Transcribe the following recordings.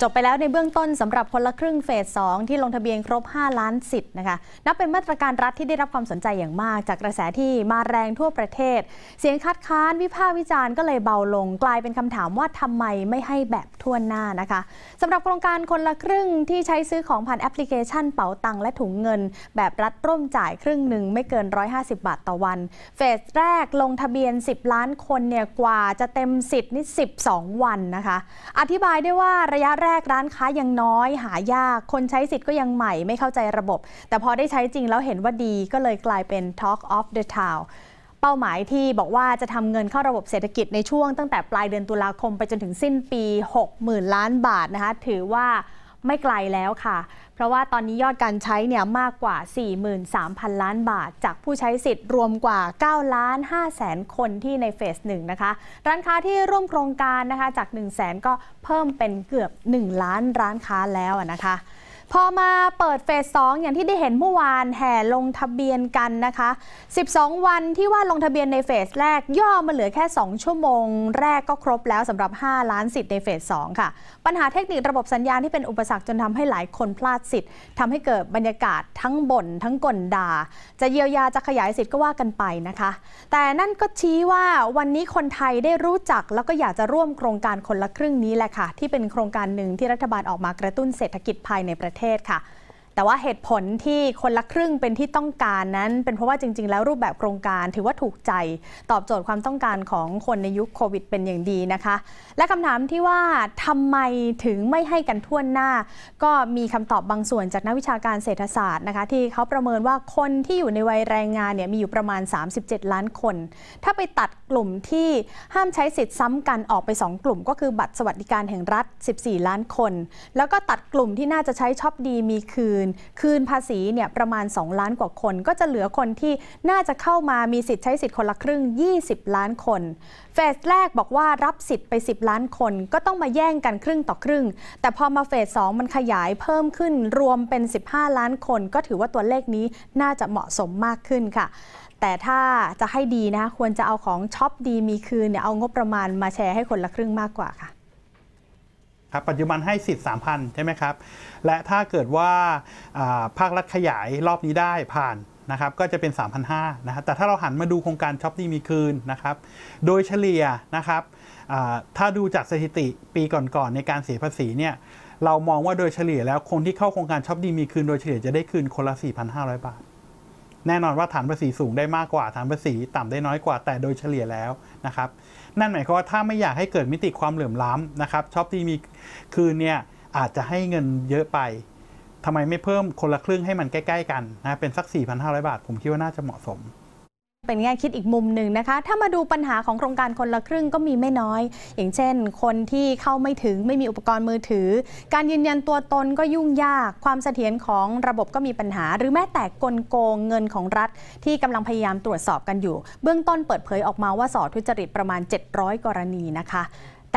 จบไปแล้วในเบื้องต้นสำหรับคนละครึ่งเฟส 2 ที่ลงทะเบียนครบ 5 ล้านสิทธิ์นะคะนับเป็นมาตรการรัฐที่ได้รับความสนใจอย่างมาก จากกระแสที่มาแรงทั่วประเทศ เสียงคัดค้านวิพากษ์วิจารณ์ก็เลยเบาลงกลายเป็นคำถามว่าทำไมไม่ให้แบบทั่วหน้านะคะ สำหรับโครงการคนละครึ่งที่ใช้ซื้อของผ่านแอปพลิเคชันเป๋าตังและถุงเงิน แบบรัฐร่วมจ่ายครึ่งหนึ่งไม่เกิน 150บาทต่อวันเฟสแรกลงทะเบียน10 ล้านคนเนี่ยกว่าจะเต็มสิทธิ์นี่12 วันนะคะอธิบายได้ว่าระยะแรกร้านค้ายังน้อย หายากคนใช้สิทธิ์ก็ยังใหม่ไม่เข้าใจระบบ แต่พอได้ใช้จริงแล้วเห็นว่าดีก็เลยกลายเป็น Talk of the Town เป้าหมายที่บอกว่าจะทำเงินเข้าระบบเศรษฐกิจ ในช่วงตั้งแต่ปลายเดือนตุลาคมไปจนถึงสิ้นปี 60,000 ล้านบาทนะคะถือว่าไม่ไกลแล้วค่ะ เพราะว่าตอนนี้ยอดการใช้เนี่ยมากกว่า 43,000 ล้านบาทจากผู้ใช้สิทธิ์รวมกว่า9ล้าน5แสนคนที่ในเฟสหนึ่งนะคะ ร้านค้าที่ร่วมโครงการนะคะจาก 1 0 0 0 0นก็เพิ่มเป็นเกือบ 1 ล้านร้านค้าแล้วนะคะพอมาเปิดเฟสสองอย่างที่ได้เห็นเมื่อวานแห่ลงทะเบียนกันนะคะ 12 วันที่ว่าลงทะเบียนในเฟสแรกย่อมาเหลือแค่ 2 ชั่วโมง แรกก็ครบแล้วสำหรับ 5 ล้านสิทธิ์ในเฟสสองค่ะ ปัญหาเทคนิคระบบสัญญาณที่เป็นอุปสรรคจนทำให้หลายคนพลาดสิทธิ์ทำให้เกิดบรรยากาศทั้งบ่นทั้งก่นด่า จะเยียวยาจะขยายสิทธิ์ก็ว่ากันไปนะคะ แต่นั่นก็ชี้ว่าวันนี้คนไทยได้รู้จักแล้วก็อยากจะร่วมโครงการคนละครึ่งนี้แหละค่ะ ที่เป็นโครงการหนึ่งที่รัฐบาลออกมากระตุ้นเศรษฐกิจภายในประเทศค่ะแต่ว่าเหตุผลที่คนละครึ่งเป็นที่ต้องการนั้น เป็นเพราะว่าจริงๆ แล้วรูปแบบโครงการถือว่าถูกใจ ตอบโจทย์ความต้องการของคนในยุคโควิด เป็นอย่างดีนะคะ และคำถามที่ว่าทำไมถึงไม่ให้กันท่วนหน้า ก็มีคำตอบบางส่วนจากนักวิชาการเศรษฐศาสตร์นะคะ ที่เขาประเมินว่าคนที่อยู่ในวัยแรงงานเนี่ยมีอยู่ประมาณ 37 ล้านคน ถ้าไปตัดกลุ่มที่ห้ามใช้สิทธิ์ซ้ำากันออกไป 2 กลุ่ม ก็คือบัตรสวัสดิการแห่งรัฐ 14 ล้านคน แล้วก็ตัดกลุ่มที่น่าจะใช้ช็อปดีมีคืนนคืนภาษีเนี่ยประมาณ 2 ล้านกว่าคนก็จะเหลือคนที่น่าจะเข้ามา มีสิทธิ์ใช้สิทธิ์คนละครึ่ง 20 ล้านคน เฟสแรกบอกว่ารับสิทธิ์ไป 10 ล้านคน ก็ต้องมาแย่งกันครึ่งต่อครึ่ง แต่พอมาเฟส2มันขยายเพิ่มขึ้น รวมเป็น 15 ล้านคน ก็ถือว่าตัวเลขนี้น่าจะเหมาะสมมากขึ้นค่ะ แต่ถ้าจะให้ดีนะคะควรจะเอาของช็อปดีมีคืนเนี่ยเอางบประมาณมาแชร์ให้คนละครึ่งมากกว่าค่ะครับปัจจุบันให้สิทธิ์สามพันใช่ไหมครับ และถ้าเกิดว่าภาครัฐขยายรอบนี้ได้ผ่านนะครับก็จะเป็น 3,500นะครับแต่ถ้าเราหันมาดูโครงการช็อปดีมีคืนนะครับโดยเฉลี่ยนะครับถ้าดูจากสถิติปีก่อนๆในการเสียภาษีเนี่ยเรามองว่าโดยเฉลี่ยแล้วคนที่เข้าโครงการช็อปดีมีคืนโดยเฉลี่ยจะได้คืนคนละ 4,500 บาทแน่นอนว่าฐานภาษีสูงได้มากกว่าฐานภาษีต่ำได้น้อยกว่าแต่โดยเฉลี่ยแล้วนะครับนั่นหมายความว่าถ้าไม่อยากให้เกิดมิติความเหลื่อมล้ำนะครับชอบที่มีคืนเนี่ยอาจจะให้เงินเยอะไปทำไมไม่เพิ่มคนละครึ่งให้มันใกล้ๆกันนะเป็นสัก 4,500 บาท ผมคิดว่าน่าจะเหมาะสมเป็นแง่คิดอีกมุมหนึ่งนะคะ ถ้ามาดูปัญหาของโครงการคนละครึ่งก็มีไม่น้อย อย่างเช่น คนที่เข้าไม่ถึง ไม่มีอุปกรณ์มือถือ การยืนยันตัวตนก็ยุ่งยาก ความเสถียรของระบบก็มีปัญหา หรือแม้แต่กลโกงเงินของรัฐที่กำลังพยายามตรวจสอบกันอยู่ เบื้องต้นเปิดเผยออกมาว่าสอทุจริตประมาณ 700 กรณีนะคะ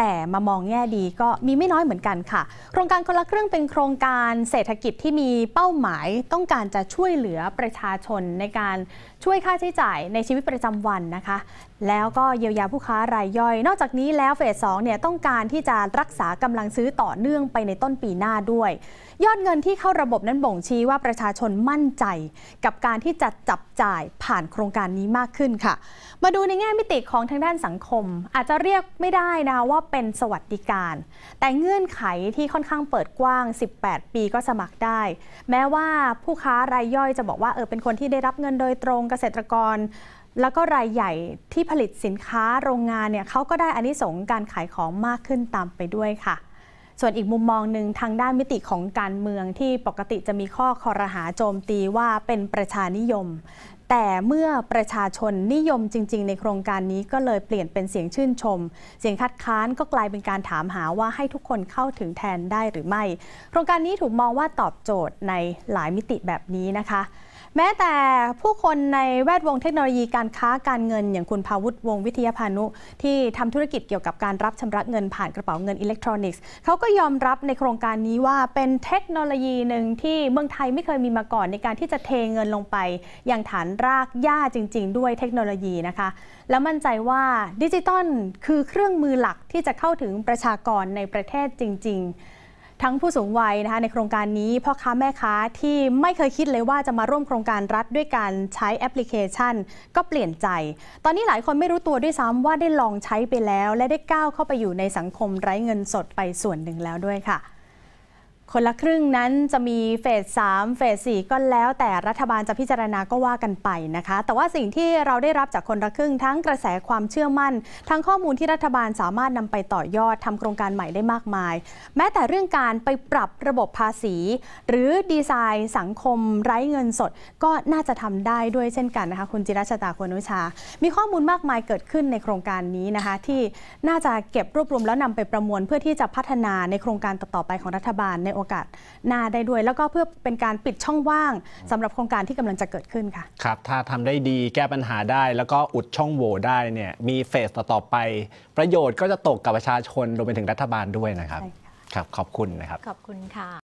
แต่มามองแง่ดีก็มีไม่น้อยเหมือนกันค่ะ โครงการคนละครึ่งเป็นโครงการเศรษฐกิจที่มีเป้าหมายต้องการจะช่วยเหลือประชาชนในการช่วยค่าใช้จ่ายในชีวิตประจำวันนะคะ แล้วก็เยียวยาผู้ค้ารายย่อยนอกจากนี้แล้วเฟสสองเนี่ยต้องการที่จะรักษากำลังซื้อต่อเนื่องไปในต้นปีหน้าด้วย ยอดเงินที่เข้าระบบนั้นบ่งชี้ว่าประชาชนมั่นใจ กับการที่จะจับจ่ายผ่านโครงการนี้มากขึ้นค่ะ มาดูในแง่มิติของทางด้านสังคมอาจจะเรียกไม่ได้นะว่าเป็นสวัสดิการ แต่เงื่อนไขที่ค่อนข้างเปิดกว้าง 18 ปีก็สมัครได้ แม้ว่าผู้ค้ารายย่อยจะบอกว่าเออเป็นคนที่ได้รับเงินโดยตรงเกษตรกร แล้วก็รายใหญ่ที่ผลิตสินค้าโรงงานเนี่ยเขาก็ได้อนนิสงการขายของมากขึ้นตามไปด้วยค่ะส่วนอีกมุมมองหนึ่งทางด้านมิติของการเมืองที่ปกติจะมีข้อคอรหาโจมตีว่าเป็นประชานิยม แต่เมื่อประชาชนนิยมจริง ๆ ในโครงการนี้ก็เลยเปลี่ยนเป็นเสียงชื่นชมเสียงคัดค้านก็กลายเป็นการถามหาว่าให้ทุกคนเข้าถึงแทนได้หรือไม่ โครงการนี้ถูกมองว่าตอบโจทย์ในหลายมิติแบบนี้นะคะแม้แต่ผู้คนในแวดวงเทคโนโลยีการค้าการเงินอย่างคุณภาวุฒิวงวิทยาพานุ ที่ทำธุรกิจเกี่ยวกับการรับชำระเงินผ่านกระเป๋าเงินอิเล็กทรอนิกส์เขาก็ยอมรับในโครงการนี้ว่าเป็นเทคโนโลยีหนึ่งที่เมืองไทยไม่เคยมีมาก่อนในการที่จะเทเงินลงไปอย่างฐานรากหญ้าจริงๆด้วยเทคโนโลยีนะคะ แล้วมั่นใจว่าดิจิตอลคือเครื่องมือหลักที่จะเข้าถึงประชากรในประเทศจริง ๆทั้งผู้สูงวัยนะคะในโครงการนี้พ่อค้าแม่ค้าที่ไม่เคยคิดเลยว่าจะมาร่วมโครงการรัฐด้วยการใช้แอปพลิเคชันก็เปลี่ยนใจ ตอนนี้หลายคนไม่รู้ตัวด้วยซ้ำว่าได้ลองใช้ไปแล้ว และได้ก้าวเข้าไปอยู่ในสังคมไร้เงินสดไปส่วนหนึ่งแล้วด้วยค่ะคนละครึ่งนั้นจะมีเฟส3เฟส4ก็แล้วแต่รัฐบาลจะพิจารณาก็ว่ากันไปนะคะ แต่ว่าสิ่งที่เราได้รับจากคนละครึ่งทั้งกระแสความเชื่อมั่น ทั้งข้อมูลที่รัฐบาลสามารถนำไปต่อยอดทำโครงการใหม่ได้มากมาย แม้แต่เรื่องการไปปรับระบบภาษี หรือดีไซน์สังคม ไร้เงินสด ก็น่าจะทำได้ด้วยเช่นกันนะคะคุณจิรัชตาควนุชา มีข้อมูลมากมายเกิดขึ้นในโครงการนี้นะคะที่น่าจะเก็บรวบรวมแล้วนำไปประมวล เพื่อที่จะพัฒนาในโครงการต่อๆไปของรัฐบาลในโอกาสหน้าได้ด้วยแล้วก็เพื่อเป็นการปิดช่องว่าง สำหรับโครงการที่กำลังจะเกิดขึ้นค่ะครับถ้าทำได้ดีแก้ปัญหาได้ แล้วก็อุดช่องโหว่ได้เนี่ย มีเฟสต่อไป ประโยชน์ก็จะตกกับประชาชนรวมไปถึงรัฐบาลด้วยนะครับครับ ขอบคุณนะครับ ขอบคุณค่ะ